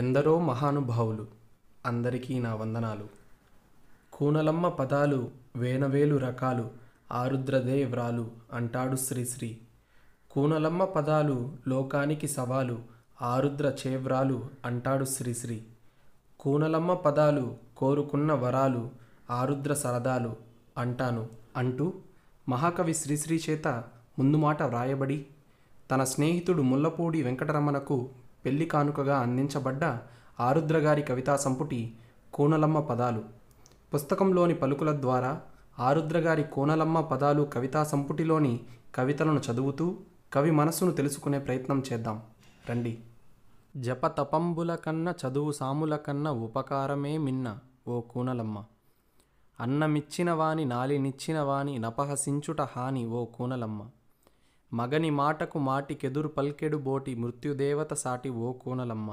ఎందరో మహానుభావులు అందరికీ నా వందనాలు కూనలమ్మ పదాలు వేనవేలు రకాలు ఆరుద్రదే వ్రాలు అంటాడు శ్రీశ్రీ కూనలమ్మ పదాలు లోకానికి సవాలు ఆరుద్ర చేవ్రాలు అంటాడు శ్రీశ్రీ కూనలమ్మ పదాలు కోరుకున్న వరాలు ఆరుద్ర సరదాలు అంటాను అంటూ మహాకవి శ్రీశ్రీ చేత ముందు మాట వ్రాయబడి తన స్నేహితుడు ముల్లపూడి వెంకటరమణకు పెళ్లి కానుకగా అందించబడ్డ ఆరుద్రగారి కవితా సంపుటి కోనలమ్మ పదాలు పుస్తకంలోని పలుకుల ద్వారా ఆరుద్రగారి కోనలమ్మ పదాలు కవితా సంపుటిలోని కవితలను చదువుతూ కవి మనస్సును తెలుసుకునే ప్రయత్నం చేద్దాం రండి జపతపంబుల కన్న చదువు సాముల కన్న ఉపకారమే మిన్న ఓ కూనలమ్మ అన్నమిచ్చిన వాని నాలినిచ్చిన వాని నపహసించుట హాని ఓ కూనలమ్మ మగని మాటకు మాటికెదురు పల్కెడు బోటి మృత్యుదేవత సాటి ఓ కూనలమ్మ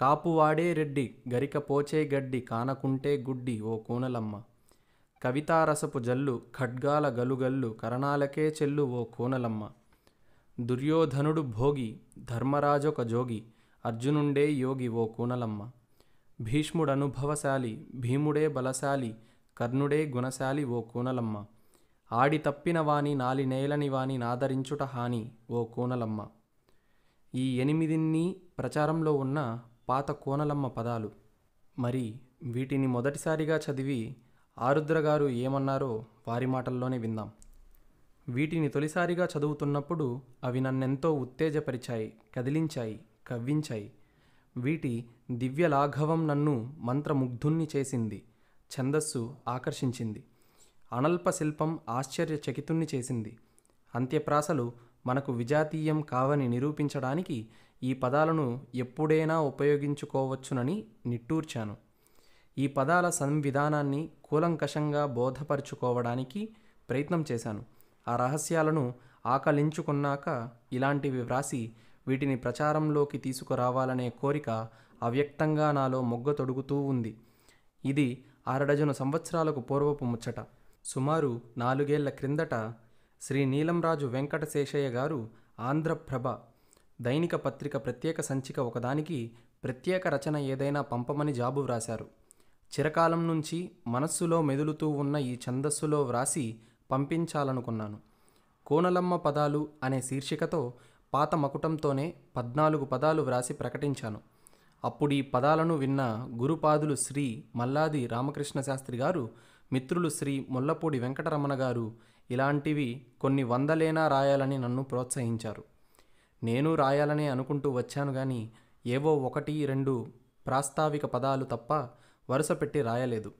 కాపువాడే రెడ్డి గరిక పోచే గడ్డి కానకుంటే గుడ్డి ఓ కూనలమ్మ కవితారసపు జల్లు ఖడ్గాల గలుగల్లు కరణాలకే చెల్లు ఓ కూనలమ్మ దుర్యోధనుడు భోగి ధర్మరాజొక జోగి అర్జునుండే యోగి ఓ కూనలమ్మ భీష్ముడనుభవశాలి భీముడే బలశాలి కర్ణుడే గుణశాలి ఓ కూనలమ్మ ఆడి తప్పిన వాని నాలి నేలని వాని నాదరించుట హాని ఓ కోనలమ్మ ఈ ఎనిమిదిన్ని ప్రచారంలో ఉన్న పాత కోనలమ్మ పదాలు మరి వీటిని మొదటిసారిగా చదివి ఆరుద్ర గారు ఏమన్నారో వారి మాటల్లోనే విందాం వీటిని తొలిసారిగా చదువుతున్నప్పుడు అవి నన్నెంతో ఉత్తేజపరిచాయి కదిలించాయి కవ్వించాయి వీటి దివ్య లాఘవం నన్ను మంత్రముగ్ధుణ్ణి చేసింది ఛందస్సు ఆకర్షించింది అనల్ప శిల్పం ఆశ్చర్యచకితుణ్ణి చేసింది అంత్యప్రాసలు మనకు విజాతీయం కావని నిరూపించడానికి ఈ పదాలను ఎప్పుడైనా ఉపయోగించుకోవచ్చునని నిట్టూర్చాను ఈ పదాల సంవిధానాన్ని కూలంకషంగా బోధపరుచుకోవడానికి ప్రయత్నం చేశాను ఆ రహస్యాలను ఆకలించుకున్నాక ఇలాంటివి వ్రాసి వీటిని ప్రచారంలోకి తీసుకురావాలనే కోరిక అవ్యక్తంగా నాలో మొగ్గ తొడుగుతూ ఉంది ఇది అరడజను సంవత్సరాలకు పూర్వపు ముచ్చట సుమారు నాలుగేళ్ల క్రిందట శ్రీ నీలంరాజు వెంకట శేషయ్య గారు ఆంధ్రప్రభ దైనిక పత్రిక ప్రత్యేక సంచిక ఒకదానికి ప్రత్యేక రచన ఏదైనా పంపమని జాబు వ్రాశారు చిరకాలం నుంచి మనస్సులో మెదులుతూ ఉన్న ఈ ఛందస్సులో వ్రాసి పంపించాలనుకున్నాను కోనలమ్మ పదాలు అనే శీర్షికతో పాత మకుటంతోనే పద్నాలుగు పదాలు వ్రాసి ప్రకటించాను అప్పుడు ఈ పదాలను విన్న గురుపాదులు శ్రీ మల్లాది రామకృష్ణ శాస్త్రి గారు మిత్రులు శ్రీ ముల్లపూడి వెంకటరమణ గారు ఇలాంటివి కొన్ని వందలేనా రాయాలని నన్ను ప్రోత్సహించారు నేను రాయాలనే అనుకుంటూ వచ్చాను కానీ ఏవో ఒకటి రెండు ప్రాస్తావిక పదాలు తప్ప వరుస పెట్టి రాయలేదు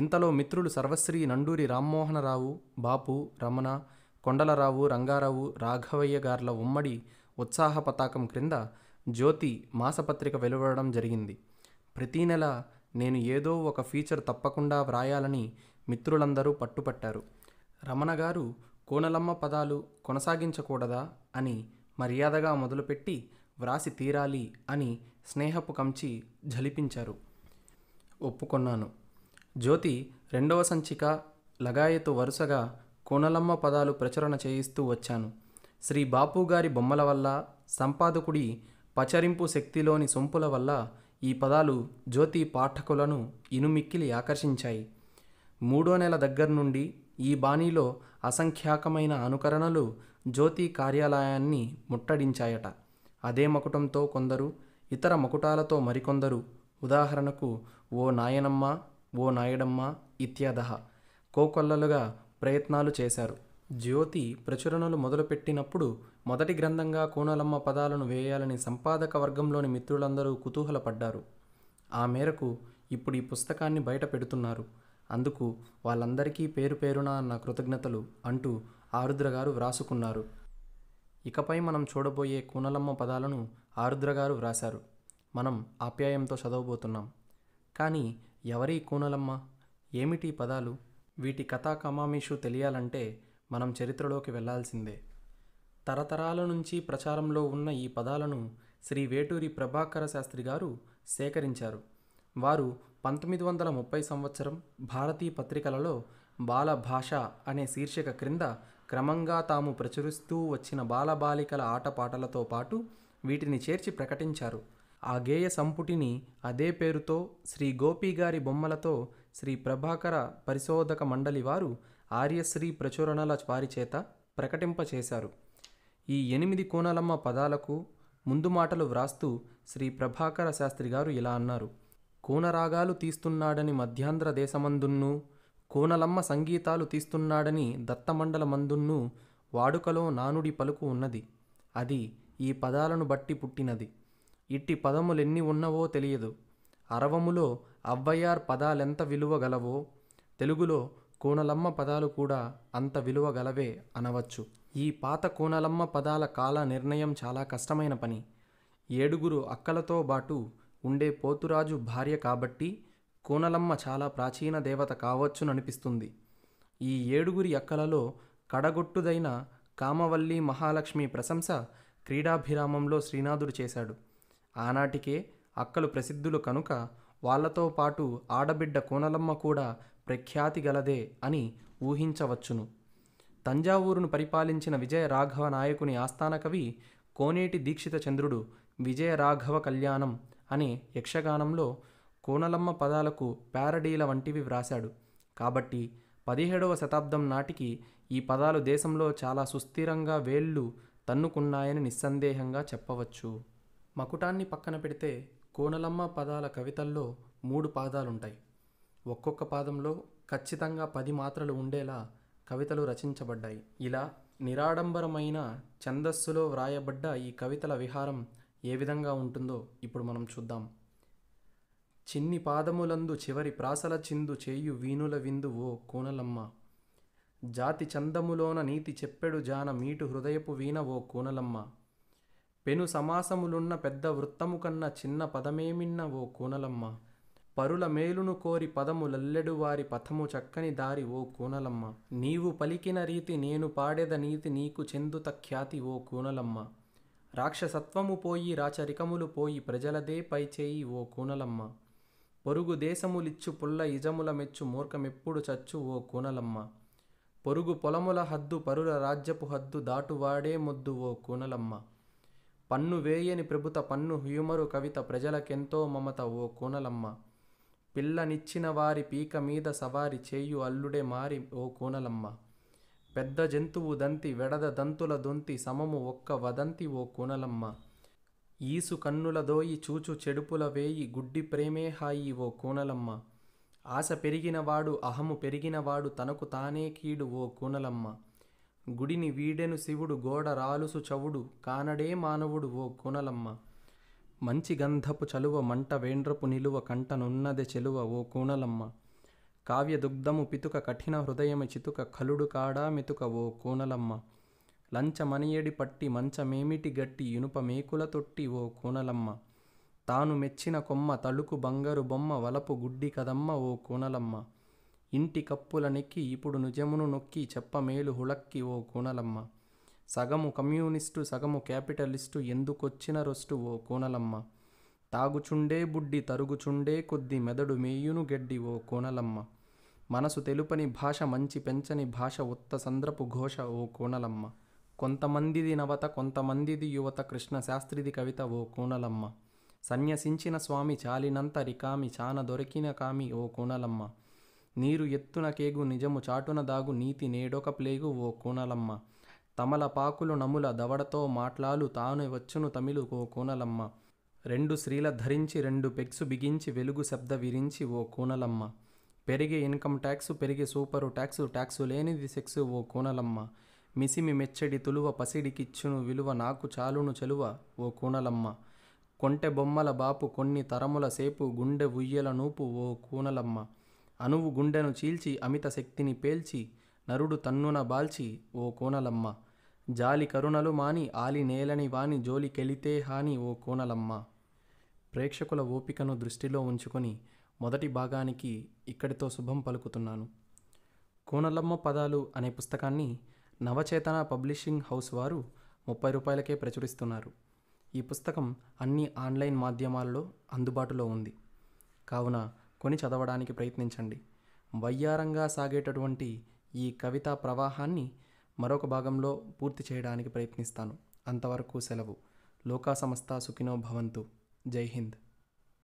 ఇంతలో మిత్రులు సర్వశ్రీ నండూరి రామ్మోహనరావు బాపు రమణ కొండలరావు రంగారావు రాఘవయ్య గార్ల ఉమ్మడి ఉత్సాహ పతాకం క్రింద జ్యోతి మాసపత్రిక వెలువడడం జరిగింది ప్రతీ నెల నేను ఏదో ఒక ఫీచర్ తప్పకుండా వ్రాయాలని మిత్రులందరూ పట్టుపట్టారు రమణ గారు కోనలమ్మ పదాలు కొనసాగించకూడదా అని మర్యాదగా మొదలుపెట్టి వ్రాసి తీరాలి అని స్నేహపు కంచి జలిపించారు ఒప్పుకొన్నాను జ్యోతి రెండవ సంచిక లగాయతు వరుసగా కోనలమ్మ పదాలు ప్రచురణ చేయిస్తూ వచ్చాను శ్రీ బాపు గారి బొమ్మల వల్ల సంపాదకుడి పచరింపు శక్తిలోని సొంపుల వల్ల ఈ పదాలు జ్యోతి పాఠకులను ఇనుమిక్కిలి ఆకర్షించాయి మూడో నెల దగ్గర నుండి ఈ బాణీలో అసంఖ్యాకమైన అనుకరణలు జ్యోతి కార్యాలయాన్ని ముట్టడించాయట అదే మకుటంతో కొందరు ఇతర మకుటాలతో మరికొందరు ఉదాహరణకు ఓ నాయనమ్మ ఓ నాయడమ్మ ఇత్యాదహ కోకొల్లలుగా ప్రయత్నాలు చేశారు జ్యోతి ప్రచురణలు మొదలుపెట్టినప్పుడు మొదటి గ్రంథంగా కోనలమ్మ పదాలను వేయాలని సంపాదక వర్గంలోని మిత్రులందరూ కుతూహలపడ్డారు ఆ మేరకు ఇప్పుడు ఈ పుస్తకాన్ని బయట పెడుతున్నారు అందుకు వాళ్ళందరికీ పేరు పేరున అన్న కృతజ్ఞతలు అంటూ ఆరుద్ర గారు వ్రాసుకున్నారు ఇకపై మనం చూడబోయే కూనలమ్మ పదాలను ఆరుద్రగారు వ్రాశారు మనం ఆప్యాయంతో చదవబోతున్నాం కానీ ఎవరి కూనలమ్మ ఏమిటి పదాలు వీటి కథా కమామిషు తెలియాలంటే మనం చరిత్రలోకి వెళ్లాల్సిందే తరతరాల నుంచి ప్రచారంలో ఉన్న ఈ పదాలను శ్రీ వేటూరి ప్రభాకర శాస్త్రి గారు సేకరించారు వారు పంతొమ్మిది వందల ముప్పై సంవత్సరం భారతీయ పత్రికలలో బాలభాష అనే శీర్షిక క్రింద క్రమంగా తాము ప్రచురిస్తూ వచ్చిన బాలబాలికల ఆటపాటలతో పాటు వీటిని చేర్చి ప్రకటించారు ఆ గేయ సంపుటిని అదే పేరుతో శ్రీ గోపి గారి బొమ్మలతో శ్రీ ప్రభాకర పరిశోధక మండలి వారు ఆర్యశ్రీ ప్రచురణల వారి చేత ప్రకటింపచేశారు ఈ ఎనిమిది కోనలమ్మ పదాలకు ముందు మాటలు వ్రాస్తూ శ్రీ ప్రభాకర శాస్త్రి గారు ఇలా అన్నారు కోనరాగాలు తీస్తున్నాడని మధ్యాంధ్ర దేశమందున్ను కోనలమ్మ సంగీతాలు తీస్తున్నాడని దత్తమండల మందున్ను వాడుకలో నానుడి పలుకు ఉన్నది అది ఈ పదాలను బట్టి పుట్టినది ఇట్టి పదములెన్ని ఉన్నవో తెలియదు అరవములో అవ్వయార్ పదాలెంత విలువ గలవో తెలుగులో కోనలమ్మ పదాలు కూడా అంత విలువ గలవే అనవచ్చు ఈ పాత కోనలమ్మ పదాల కాల నిర్ణయం చాలా కష్టమైన పని ఏడుగురు అక్కలతో బాటు ఉండే పోతురాజు భార్య కాబట్టి కోనలమ్మ చాలా ప్రాచీన దేవత కావచ్చుననిపిస్తుంది ఈ ఏడుగురి అక్కలలో కడగొట్టుదైన కామవల్లి మహాలక్ష్మి ప్రశంస క్రీడాభిరామంలో శ్రీనాథుడు చేశాడు ఆనాటికే అక్కలు ప్రసిద్ధులు కనుక వాళ్లతో పాటు ఆడబిడ్డ కోనలమ్మ కూడా ప్రఖ్యాతి గలదే అని ఊహించవచ్చును తంజావూరును పరిపాలించిన విజయ రాఘవ నాయకుని ఆస్థాన కవి కోనేటి దీక్షిత చంద్రుడు విజయ రాఘవ కళ్యాణం అనే యక్షగానంలో కోనలమ్మ పదాలకు ప్యారడీల వంటివి వ్రాశాడు కాబట్టి పదిహేడవ శతాబ్దం నాటికి ఈ పదాలు దేశంలో చాలా సుస్థిరంగా వేళ్ళు తన్నుకున్నాయని నిస్సందేహంగా చెప్పవచ్చు మకుటాన్ని పక్కన పెడితే కోనలమ్మ పదాల కవితల్లో మూడు పాదాలుంటాయి ఒక్కొక్క పాదంలో ఖచ్చితంగా పది మాత్రలు ఉండేలా కవితలు రచించబడ్డాయి ఇలా నిరాడంబరమైన ఛందస్సులో వ్రాయబడ్డ ఈ కవితల విహారం ఏ విధంగా ఉంటుందో ఇప్పుడు మనం చూద్దాం చిన్ని పాదములందు చివరి ప్రాసల చిందు చేయు వీణుల విందు ఓ కూనలమ్మ జాతి చందములోన నీతి చెప్పెడు జాన మీటు హృదయపు వీణ ఓ కూనలమ్మ పెను సమాసములున్న పెద్ద వృత్తము కన్న చిన్న పదమేమిన్న ఓ కూనలమ్మ పరుల మేలును కోరి పదము లల్లెడు వారి పథము చక్కని దారి ఓ కూనలమ్మ నీవు పలికిన రీతి నేను పాడెద నీతి నీకు చెందుత ఖ్యాతి ఓ కూనలమ్మ రాక్షసత్వము పోయి రాచరికములు పోయి ప్రజలదే పై చేయి ఓ కూనలమ్మ పొరుగు దేశములిచ్చు పుల్ల ఇజముల మెచ్చు మూర్ఖమెప్పుడు చచ్చు ఓ కూనలమ్మ పొరుగు పొలముల హద్దు పరుల రాజ్యపు హద్దు దాటువాడే ముద్దు ఓ కూనలమ్మ పన్ను వేయని ప్రభుత పన్ను హ్యూమరు కవిత ప్రజలకెంతో మమత ఓ కూనలమ్మ పిల్లనిచ్చిన వారి పీక మీద సవారి చేయు అల్లుడే మారి ఓ కూనలమ్మ పెద్ద జంతువు దంతి వెడద దంతుల దొంతి సమము ఒక్క వదంతి ఓ కూనలమ్మ ఈసు కన్నుల దోయి చూచు చెడుపుల వేయి గుడ్డి ప్రేమే హాయి ఓ కూనలమ్మ ఆశ పెరిగినవాడు అహము పెరిగినవాడు తనకు తానే కీడు ఓ కూనలమ్మ గుడిని వీడెను శివుడు గోడ రాలుసు చవుడు కానడే మానవుడు ఓ కూనలమ్మ మంచి గంధపు చలువ మంట వేండ్రపు నిలువ కంటనున్నది చెలువ ఓ కోనలమ్మ కావ్యదుగ్ధము పితుక కఠిన హృదయమి చితుక కలుడు కాడా మితుక ఓ కోనలమ్మ లంచమనియడి పట్టి మంచమేమిటి గట్టి ఇనుప మేకుల తొట్టి ఓ కూనలమ్మ తాను మెచ్చిన కొమ్మ తలుకు బంగారు బొమ్మ వలపు గుడ్డి కదమ్మ ఓ కూనలమ్మ ఇంటి కప్పుల నెక్కి ఇప్పుడు నిజమును నొక్కి చెప్పమేలు హుళక్కి ఓ కూనలమ్మ సగము కమ్యూనిస్టు సగము క్యాపిటలిస్టు ఎందుకొచ్చిన రొస్టు ఓ కోనలమ్మ తాగుచుండే బుడ్డి తరుగుచుండే కొద్ది మెదడు మేయును గెడ్డి ఓ కోనలమ్మ మనసు తెలుపని భాష మంచి పెంచని భాష ఉత్త సంద్రపు ఘోష ఓ కోనలమ్మ కొంతమందిది నవత కొంతమందిది యువత కృష్ణ శాస్త్రిది కవిత ఓ కోనలమ్మ సన్యసించిన స్వామి చాలినంత రికామి చాన దొరికిన కామి ఓ కోనలమ్మ నీరు ఎత్తున కేగు నిజము చాటున దాగు నీతి నేడొక ప్లేగు ఓ కోనలమ్మ తమలపాకులు నముల దవడతో మాట్లాలు తాను వచ్చును తమిళు ఓ కోనలమ్మ రెండు స్త్రీల ధరించి రెండు పెగ్సు బిగించి వెలుగు శబ్ద విరించి ఓ కోనలమ్మ పెరిగే ఇన్కమ్ ట్యాక్సు పెరిగే సూపరు ట్యాక్సు ట్యాక్సు లేనిది సెక్సు ఓ కోనలమ్మ మిసిమి మెచ్చడి తులువ పసిడికిచ్చును విలువ నాకు చాలును చెలువ ఓ కూనలమ్మ కొంటె బొమ్మల బాపు కొన్ని తరముల సేపు గుండె ఉయ్యల నూపు ఓ కూనలమ్మ అనువు గుండెను చీల్చి అమిత శక్తిని పేల్చి నరుడు తన్నున బాల్చి ఓ కోనలమ్మ జాలి కరుణలు మాని ఆలి నేలని వాని జోలికెళితే హాని ఓ కోనలమ్మ ప్రేక్షకుల ఓపికను దృష్టిలో ఉంచుకొని మొదటి భాగానికి ఇక్కడితో శుభం పలుకుతున్నాను కోనలమ్మ పదాలు అనే పుస్తకాన్ని నవచేతన పబ్లిషింగ్ హౌస్ వారు ముప్పై రూపాయలకే ప్రచురిస్తున్నారు ఈ పుస్తకం అన్ని ఆన్లైన్ మాధ్యమాలలో అందుబాటులో ఉంది కావున కొని చదవడానికి ప్రయత్నించండి వయ్యారంగా సాగేటటువంటి ఈ కవితా ప్రవాహాన్ని మరొక భాగంలో పూర్తి చేయడానికి ప్రయత్నిస్తాను అంతవరకు సెలవు లోకా సంస్థ సుఖినో భవంతు జై హింద్